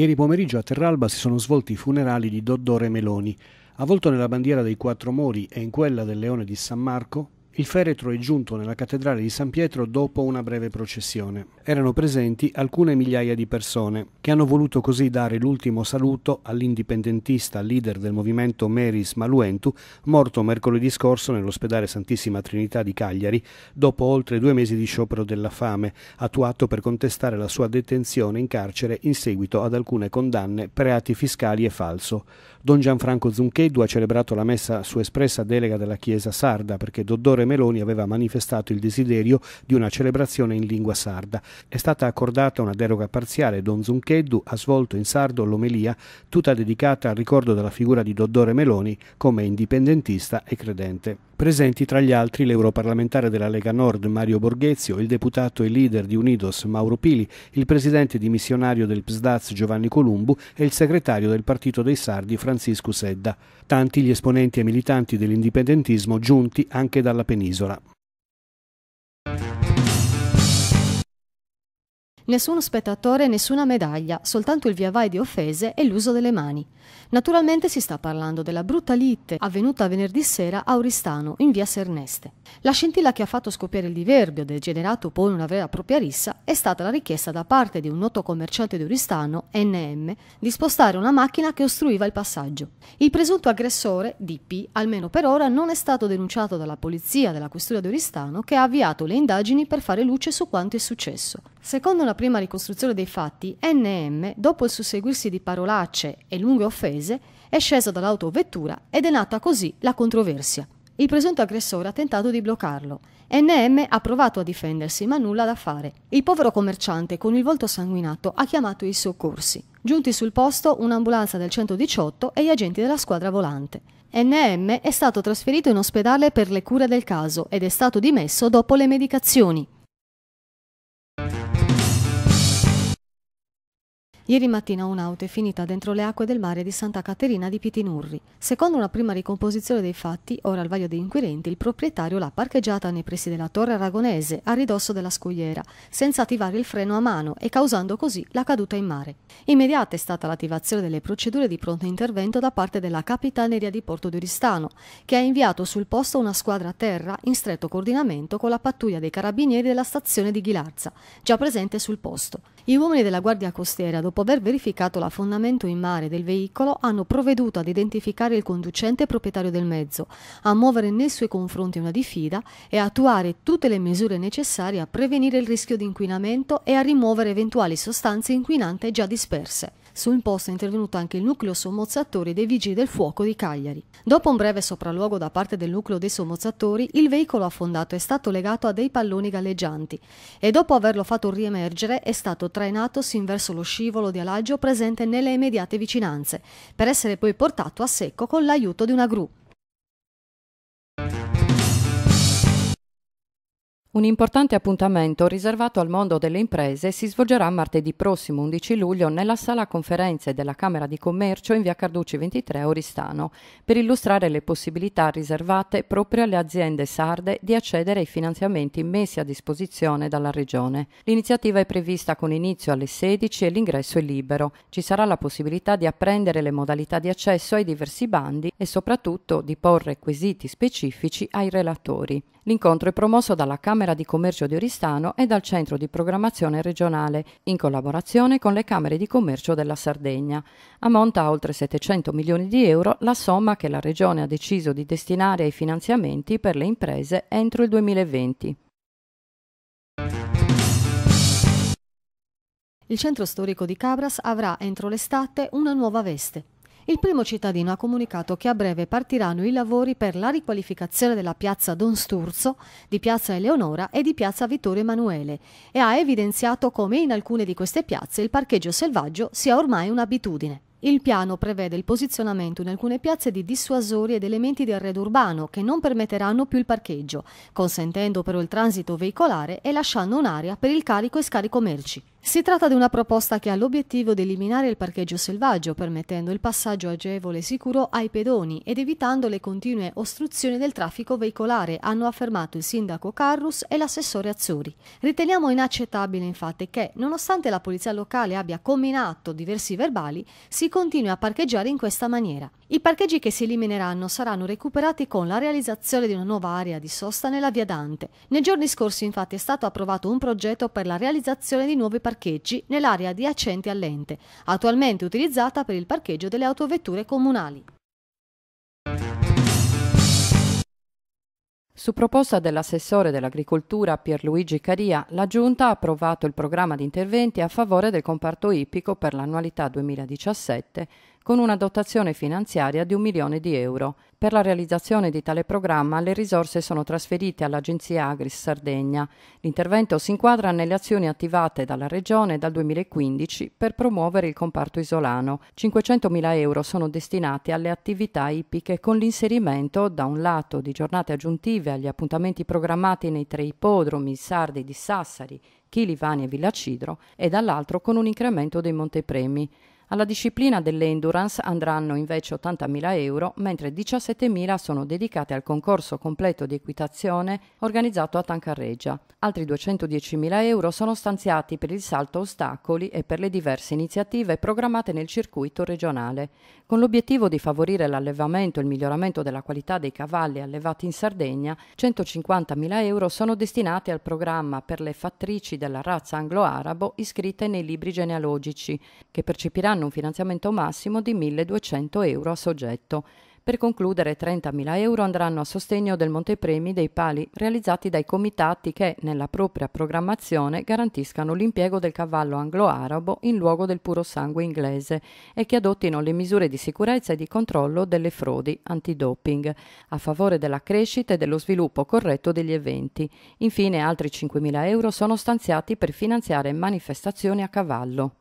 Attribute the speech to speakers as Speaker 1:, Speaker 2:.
Speaker 1: Ieri pomeriggio a Terralba si sono svolti i funerali di Doddore Meloni. Avvolto nella bandiera dei quattro mori e in quella del leone di San Marco, il feretro è giunto nella cattedrale di San Pietro dopo una breve processione. Erano presenti alcune migliaia di persone che hanno voluto così dare l'ultimo saluto all'indipendentista leader del movimento Meris Maluentu, morto mercoledì scorso nell'ospedale Santissima Trinità di Cagliari dopo oltre due mesi di sciopero della fame, attuato per contestare la sua detenzione in carcere in seguito ad alcune condanne per reati fiscali e falso. Don Gianfranco Zuncheddu ha celebrato la messa su espressa delega della Chiesa sarda perché Doddore Salvatore Meloni aveva manifestato il desiderio di una celebrazione in lingua sarda. È stata accordata una deroga parziale. Don Zuncheddu ha svolto in sardo l'omelia, tutta dedicata al ricordo della figura di Dottore Meloni come indipendentista e credente. Presenti tra gli altri l'europarlamentare della Lega Nord Mario Borghezio, il deputato e leader di Unidos Mauro Pili, il presidente dimissionario del PSDAZ Giovanni Columbu e il segretario del Partito dei Sardi Francisco Sedda. Tanti gli esponenti e militanti dell'indipendentismo giunti anche dalla penisola.
Speaker 2: Nessuno spettatore, nessuna medaglia, soltanto il via vai di offese e l'uso delle mani. Naturalmente si sta parlando della brutta lite avvenuta venerdì sera a Oristano, in via Serneste. La scintilla che ha fatto scoppiare il diverbio, degenerato poi una vera e propria rissa, è stata la richiesta da parte di un noto commerciante di Oristano, NM, di spostare una macchina che ostruiva il passaggio. Il presunto aggressore, DP, almeno per ora, non è stato denunciato dalla polizia della questura di Oristano che ha avviato le indagini per fare luce su quanto è successo. Secondo la prima ricostruzione dei fatti, NM, dopo il susseguirsi di parolacce e lunghe offese, è sceso dall'autovettura ed è nata così la controversia. Il presunto aggressore ha tentato di bloccarlo. NM ha provato a difendersi, ma nulla da fare. Il povero commerciante, con il volto sanguinato, ha chiamato i soccorsi. Giunti sul posto un'ambulanza del 118 e gli agenti della squadra volante. NM è stato trasferito in ospedale per le cure del caso ed è stato dimesso dopo le medicazioni. Ieri mattina un'auto è finita dentro le acque del mare di Santa Caterina di Pitinurri. Secondo una prima ricomposizione dei fatti, ora al vaglio degli inquirenti, il proprietario l'ha parcheggiata nei pressi della torre aragonese, a ridosso della scogliera, senza attivare il freno a mano e causando così la caduta in mare. Immediata è stata l'attivazione delle procedure di pronto intervento da parte della Capitaneria di Porto d'Uristano, che ha inviato sul posto una squadra a terra in stretto coordinamento con la pattuglia dei carabinieri della stazione di Ghilarza, già presente sul posto. Gli uomini della Guardia Costiera, dopo aver verificato l'affondamento in mare del veicolo, hanno provveduto ad identificare il conducente proprietario del mezzo, a muovere nei suoi confronti una diffida e a attuare tutte le misure necessarie a prevenire il rischio di inquinamento e a rimuovere eventuali sostanze inquinanti già disperse. Su posto è intervenuto anche il nucleo sommozzatori dei Vigili del Fuoco di Cagliari. Dopo un breve sopralluogo da parte del nucleo dei sommozzatori, il veicolo affondato è stato legato a dei palloni galleggianti e dopo averlo fatto riemergere è stato trainato sin verso lo scivolo di alaggio presente nelle immediate vicinanze, per essere poi portato a secco con l'aiuto di una gru.
Speaker 3: Un importante appuntamento riservato al mondo delle imprese si svolgerà martedì prossimo 11 luglio nella sala conferenze della Camera di Commercio in via Carducci 23 a Oristano per illustrare le possibilità riservate proprio alle aziende sarde di accedere ai finanziamenti messi a disposizione dalla Regione. L'iniziativa è prevista con inizio alle 16 e l'ingresso è libero. Ci sarà la possibilità di apprendere le modalità di accesso ai diversi bandi e soprattutto di porre quesiti specifici ai relatori. L'incontro è promosso dalla Camera di Commercio di Oristano e dal Centro di Programmazione Regionale, in collaborazione con le Camere di Commercio della Sardegna. Ammonta a oltre 700 milioni di euro la somma che la Regione ha deciso di destinare ai finanziamenti per le imprese entro il 2020.
Speaker 2: Il centro storico di Cabras avrà entro l'estate una nuova veste. Il primo cittadino ha comunicato che a breve partiranno i lavori per la riqualificazione della piazza Don Sturzo, di piazza Eleonora e di piazza Vittorio Emanuele e ha evidenziato come in alcune di queste piazze il parcheggio selvaggio sia ormai un'abitudine. Il piano prevede il posizionamento in alcune piazze di dissuasori ed elementi di arredo urbano che non permetteranno più il parcheggio, consentendo però il transito veicolare e lasciando un'area per il carico e scarico merci. Si tratta di una proposta che ha l'obiettivo di eliminare il parcheggio selvaggio, permettendo il passaggio agevole e sicuro ai pedoni ed evitando le continue ostruzioni del traffico veicolare, hanno affermato il sindaco Carrus e l'assessore Azzuri. Riteniamo inaccettabile infatti che, nonostante la polizia locale abbia combinato diversi verbali, si continui a parcheggiare in questa maniera. I parcheggi che si elimineranno saranno recuperati con la realizzazione di una nuova area di sosta nella via Dante. Nei giorni scorsi infatti è stato approvato un progetto per la realizzazione di nuovi parcheggi parcheggi nell'area adiacente all'ente, attualmente utilizzata per il parcheggio delle autovetture comunali. Su proposta
Speaker 3: dell'assessore dell'agricoltura Pierluigi Caria, la Giunta ha approvato il programma di interventi a favore del comparto ippico per l'annualità 2017 con una dotazione finanziaria di un milione di euro. Per la realizzazione di tale programma le risorse sono trasferite all'Agenzia Agris Sardegna. L'intervento si inquadra nelle azioni attivate dalla Regione dal 2015 per promuovere il comparto isolano. 500.000 euro sono destinati alle attività ipiche con l'inserimento, da un lato, di giornate aggiuntive agli appuntamenti programmati nei tre ipodromi sardi di Sassari, Chilivani e Villa Cidro e dall'altro con un incremento dei montepremi. Alla disciplina dell'endurance andranno invece 80.000 euro, mentre 17.000 sono dedicate al concorso completo di equitazione organizzato a Tancarreggia. Altri 210.000 euro sono stanziati per il salto ostacoli e per le diverse iniziative programmate nel circuito regionale, con l'obiettivo di favorire l'allevamento e il miglioramento della qualità dei cavalli allevati in Sardegna. 150.000 euro sono destinati al programma per le fattrici della razza anglo-arabo iscritte nei libri genealogici, che percepiranno avranno un finanziamento massimo di 1.200 euro a soggetto. Per concludere, 30.000 euro andranno a sostegno del montepremi dei pali realizzati dai comitati che, nella propria programmazione, garantiscano l'impiego del cavallo anglo-arabo in luogo del puro sangue inglese e che adottino le misure di sicurezza e di controllo delle frodi antidoping, a favore della crescita e dello sviluppo corretto degli eventi. Infine, altri 5.000 euro sono stanziati per finanziare manifestazioni a cavallo.